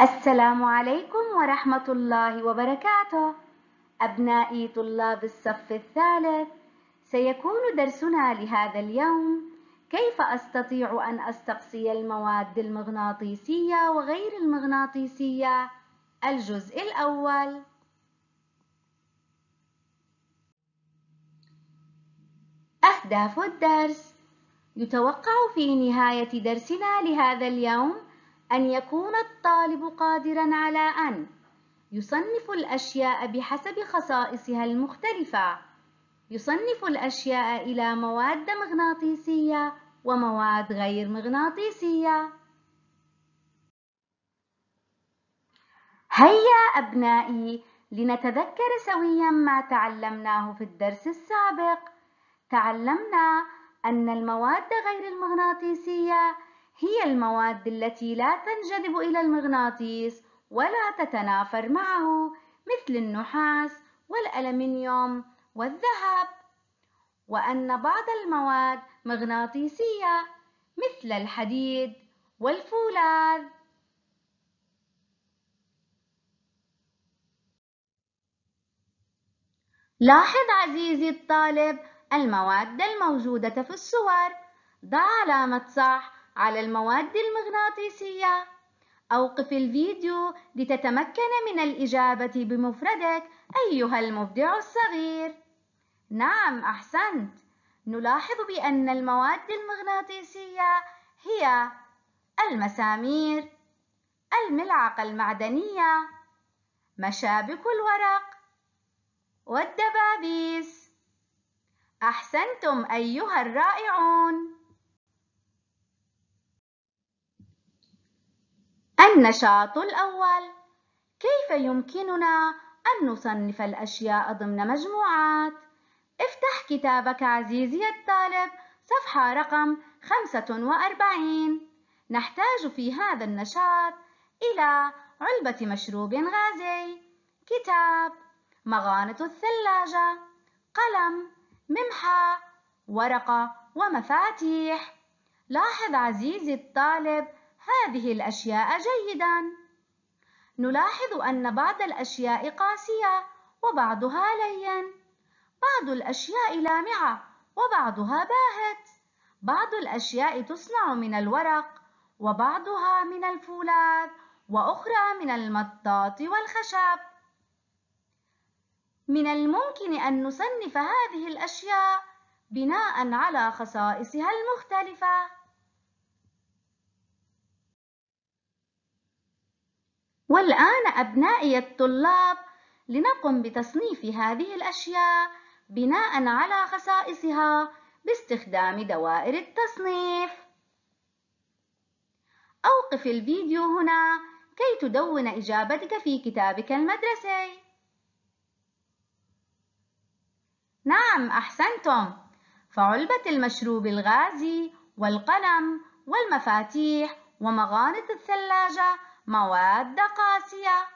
السلام عليكم ورحمة الله وبركاته أبنائي طلاب الصف الثالث سيكون درسنا لهذا اليوم كيف أستطيع أن أستقصي المواد المغناطيسية وغير المغناطيسية الجزء الأول أهداف الدرس يتوقع في نهاية درسنا لهذا اليوم أن يكون الطالب قادرًا على أن يصنف الأشياء بحسب خصائصها المختلفة يصنف الأشياء إلى مواد مغناطيسية ومواد غير مغناطيسية هيا أبنائي لنتذكر سويا ما تعلمناه في الدرس السابق تعلمنا أن المواد غير المغناطيسية هي المواد التي لا تنجذب إلى المغناطيس ولا تتنافر معه مثل النحاس والألمنيوم والذهب وأن بعض المواد مغناطيسية مثل الحديد والفولاذ لاحظ عزيزي الطالب المواد الموجودة في الصور ضع علامة صح على المواد المغناطيسية أوقف الفيديو لتتمكن من الإجابة بمفردك أيها المبدع الصغير نعم أحسنت نلاحظ بأن المواد المغناطيسية هي المسامير الملعقة المعدنية مشابك الورق والدبابيس أحسنتم أيها الرائعون النشاط الأول كيف يمكننا أن نصنف الأشياء ضمن مجموعات؟ افتح كتابك عزيزي الطالب صفحة رقم 45 نحتاج في هذا النشاط إلى علبة مشروب غازي كتاب مغانة الثلاجة قلم ممحى ورقة ومفاتيح لاحظ عزيزي الطالب هذه الأشياء جيداً. نلاحظ أن بعض الأشياء قاسية وبعضها لين. بعض الأشياء لامعة وبعضها باهت. بعض الأشياء تصنع من الورق وبعضها من الفولاذ وأخرى من المطاط والخشب. من الممكن أن نصنف هذه الأشياء بناء على خصائصها المختلفة والآن أبنائي الطلاب لنقم بتصنيف هذه الأشياء بناء على خصائصها باستخدام دوائر التصنيف أوقف الفيديو هنا كي تدون إجابتك في كتابك المدرسي نعم أحسنتم فعلبة المشروب الغازي والقلم والمفاتيح ومغانط الثلاجة مواد قاسية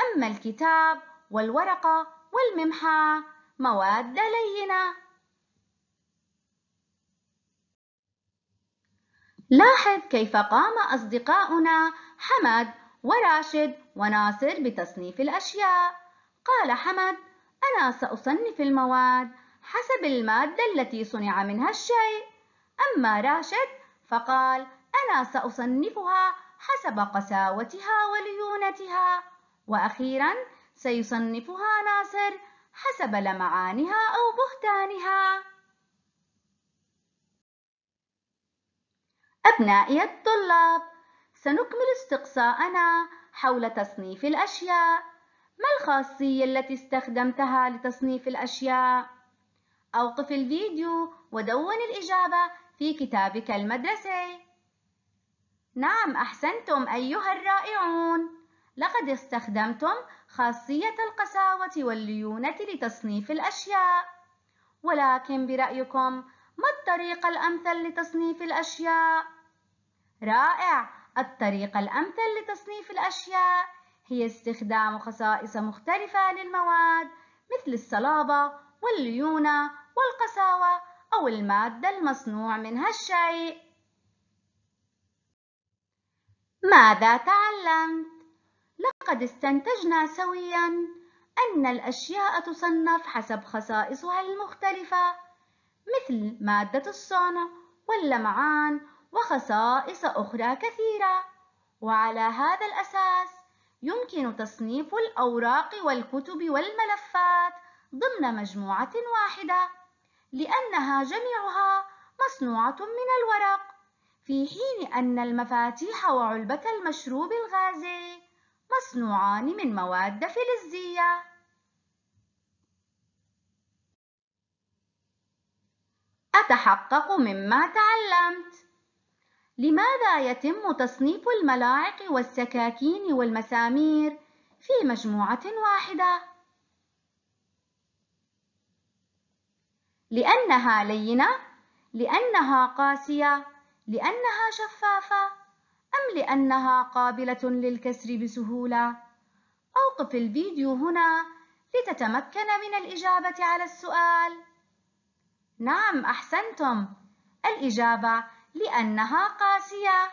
أما الكتاب والورقة والممحاة مواد لينة لاحظ كيف قام أصدقاؤنا حمد وراشد وناصر بتصنيف الأشياء قال حمد أنا سأصنف المواد حسب المادة التي صنع منها الشيء أما راشد فقال أنا سأصنفها حسب قساوتها وليونتها وأخيرا سيصنفها ناصر حسب لمعانها أو بهتانها أبنائي الطلاب سنكمل استقصاءنا حول تصنيف الأشياء ما الخاصية التي استخدمتها لتصنيف الأشياء؟ أوقف الفيديو ودون الإجابة في كتابك المدرسي نعم أحسنتم أيها الرائعون لقد استخدمتم خاصية القساوة والليونة لتصنيف الأشياء ولكن برأيكم ما الطريقة الأمثل لتصنيف الأشياء؟ رائع الطريقة الأمثل لتصنيف الأشياء هي استخدام خصائص مختلفة للمواد مثل الصلابة والليونة والقساوة أو المادة المصنوع منها الشيء ماذا تعلمت؟ لقد استنتجنا سوياً أن الأشياء تصنف حسب خصائصها المختلفة مثل مادة الصنع واللمعان وخصائص أخرى كثيرة وعلى هذا الأساس يمكن تصنيف الأوراق والكتب والملفات ضمن مجموعة واحدة لأنها جميعها مصنوعة من الورق في حين أن المفاتيح وعلبة المشروب الغازي مصنوعان من مواد فلزية. أتحقق مما تعلمت. لماذا يتم تصنيف الملاعق والسكاكين والمسامير في مجموعة واحدة؟ لأنها لينة، لأنها قاسية، لأنها شفافة أم لأنها قابلة للكسر بسهولة؟ أوقف الفيديو هنا لتتمكن من الإجابة على السؤال نعم أحسنتم الإجابة لأنها قاسية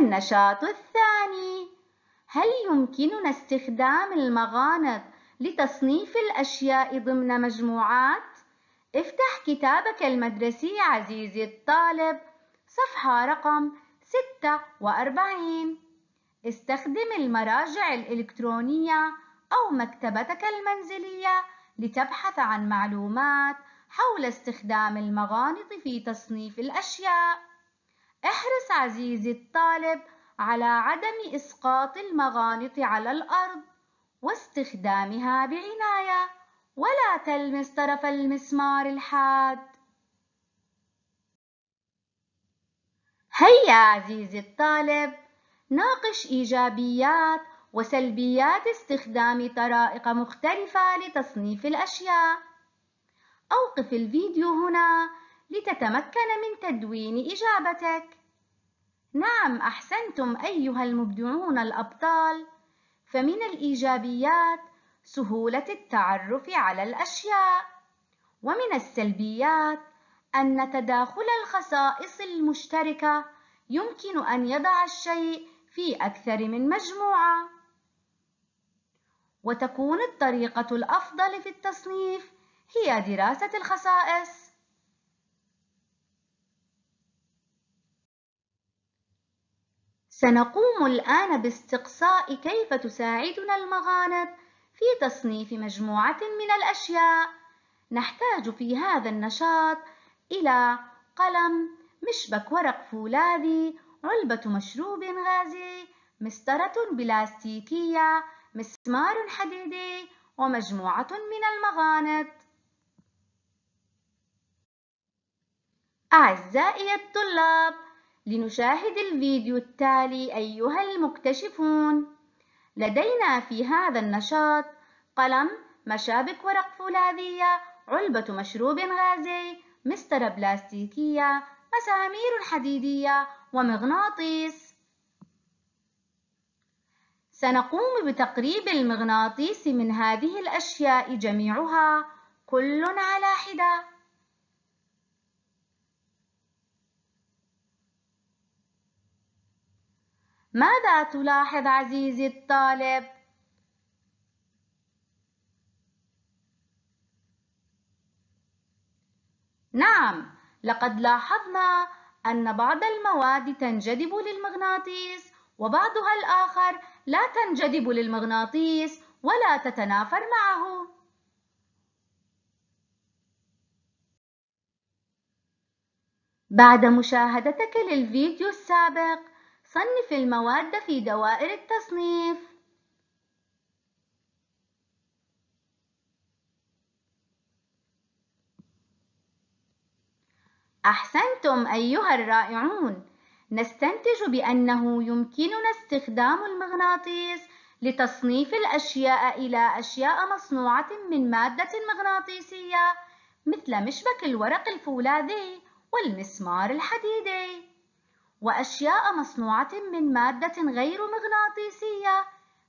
النشاط الثاني هل يمكننا استخدام المغانط لتصنيف الأشياء ضمن مجموعات افتح كتابك المدرسي عزيزي الطالب صفحة رقم 46 استخدم المراجع الإلكترونية أو مكتبتك المنزلية لتبحث عن معلومات حول استخدام المغانط في تصنيف الأشياء احرص عزيزي الطالب على عدم إسقاط المغانط على الأرض واستخدامها بعناية ولا تلمس طرف المسمار الحاد هيا عزيزي الطالب ناقش إيجابيات وسلبيات استخدام طرائق مختلفة لتصنيف الأشياء أوقف الفيديو هنا لتتمكن من تدوين إجابتك نعم أحسنتم أيها المبدعون الأبطال فمن الإيجابيات سهولة التعرف على الأشياء ومن السلبيات أن تداخل الخصائص المشتركة يمكن أن يضع الشيء في أكثر من مجموعة وتكون الطريقة الأفضل في التصنيف هي دراسة الخصائص سنقوم الآن باستقصاء كيف تساعدنا المغانم في تصنيف مجموعة من الأشياء نحتاج في هذا النشاط إلى قلم مشبك ورق فولاذي علبة مشروب غازي مسطرة بلاستيكية مسمار حديدي ومجموعة من المغانط أعزائي الطلاب لنشاهد الفيديو التالي أيها المكتشفون لدينا في هذا النشاط قلم مشابك ورق فولاذية علبة مشروب غازي مسترة بلاستيكية مسامير حديدية ومغناطيس سنقوم بتقريب المغناطيس من هذه الأشياء جميعها كل على حدة ماذا تلاحظ عزيزي الطالب؟ نعم، لقد لاحظنا أن بعض المواد تنجذب للمغناطيس وبعضها الآخر لا تنجذب للمغناطيس ولا تتنافر معه. بعد مشاهدتك للفيديو السابق صنف المواد في دوائر التصنيف أحسنتم أيها الرائعون نستنتج بأنه يمكننا استخدام المغناطيس لتصنيف الأشياء إلى أشياء مصنوعة من مادة مغناطيسية مثل مشبك الورق الفولاذي والمسمار الحديدي وأشياء مصنوعة من مادة غير مغناطيسية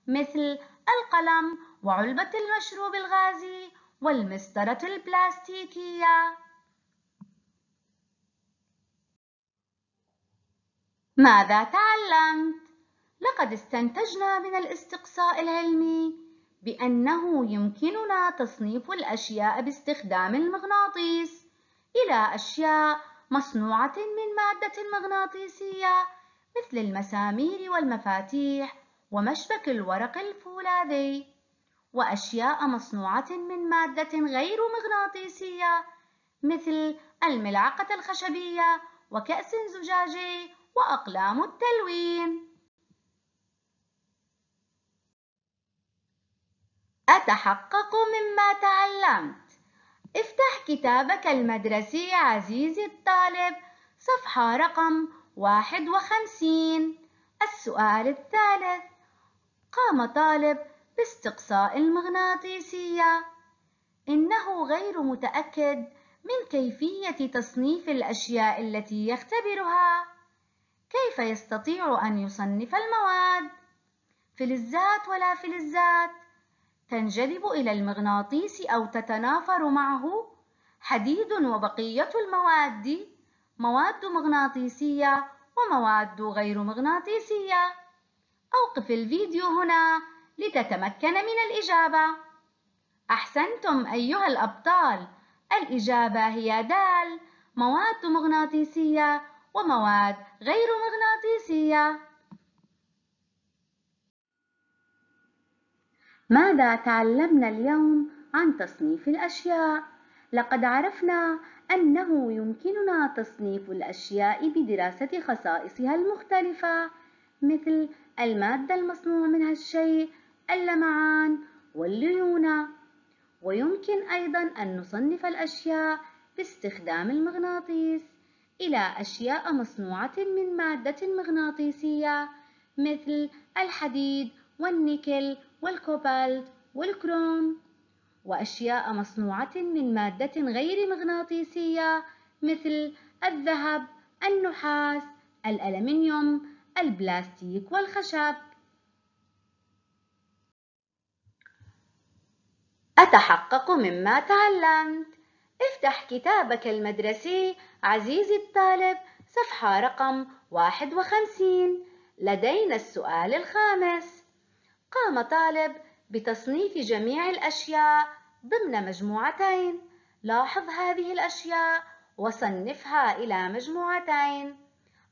مثل القلم وعلبة المشروب الغازي والمسطرة البلاستيكية ماذا تعلمت؟ لقد استنتجنا من الاستقصاء العلمي بأنه يمكننا تصنيف الأشياء باستخدام المغناطيس إلى أشياء مصنوعة من مادة مغناطيسية مثل المسامير والمفاتيح ومشبك الورق الفولاذي وأشياء مصنوعة من مادة غير مغناطيسية مثل الملعقة الخشبية وكأس زجاجي وأقلام التلوين أتحقق مما تعلمت افتح كتابك المدرسي عزيزي الطالب صفحة رقم واحد وخمسين السؤال الثالث قام طالب باستقصاء المغناطيسية إنه غير متأكد من كيفية تصنيف الأشياء التي يختبرها كيف يستطيع أن يصنف المواد فلزات ولا فلزات تنجذب إلى المغناطيس أو تتنافر معه حديد وبقية المواد مواد مغناطيسية ومواد غير مغناطيسية أوقف الفيديو هنا لتتمكن من الإجابة أحسنتم أيها الأبطال الإجابة هي دال مواد مغناطيسية ومواد غير مغناطيسية ماذا تعلمنا اليوم عن تصنيف الأشياء؟ لقد عرفنا أنه يمكننا تصنيف الأشياء بدراسة خصائصها المختلفة مثل المادة المصنوع منها الشيء، اللمعان، والليونة، ويمكن أيضًا أن نصنف الأشياء باستخدام المغناطيس إلى أشياء مصنوعة من مادة مغناطيسية مثل الحديد والنيكل والكوبالت والكروم وأشياء مصنوعة من مادة غير مغناطيسية مثل الذهب، النحاس، الألمنيوم، البلاستيك والخشب. أتحقق مما تعلمت. افتح كتابك المدرسي عزيزي الطالب صفحة رقم 51 لدينا السؤال الخامس قام طالب بتصنيف جميع الأشياء ضمن مجموعتين لاحظ هذه الأشياء وصنفها إلى مجموعتين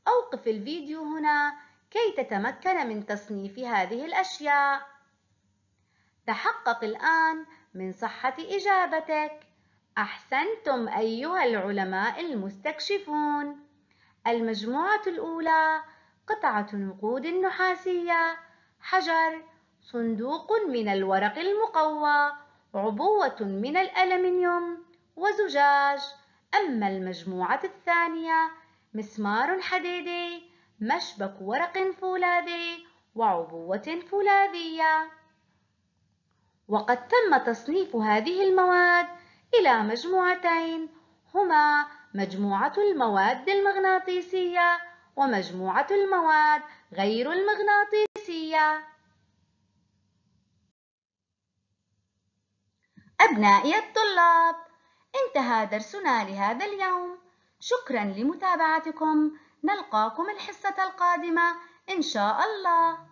أوقف الفيديو هنا كي تتمكن من تصنيف هذه الأشياء تحقق الآن من صحة إجابتك أحسنتم أيها العلماء المستكشفون المجموعة الأولى قطعة نقود نحاسية حجر صندوق من الورق المقوى عبوة من الألمنيوم وزجاج أما المجموعة الثانية مسمار حديدي مشبك ورق فولاذي وعبوة فولاذية وقد تم تصنيف هذه المواد إلى مجموعتين هما مجموعة المواد المغناطيسية ومجموعة المواد غير المغناطيسية أبنائي الطلاب انتهى درسنا لهذا اليوم شكرا لمتابعتكم نلقاكم الحصة القادمة إن شاء الله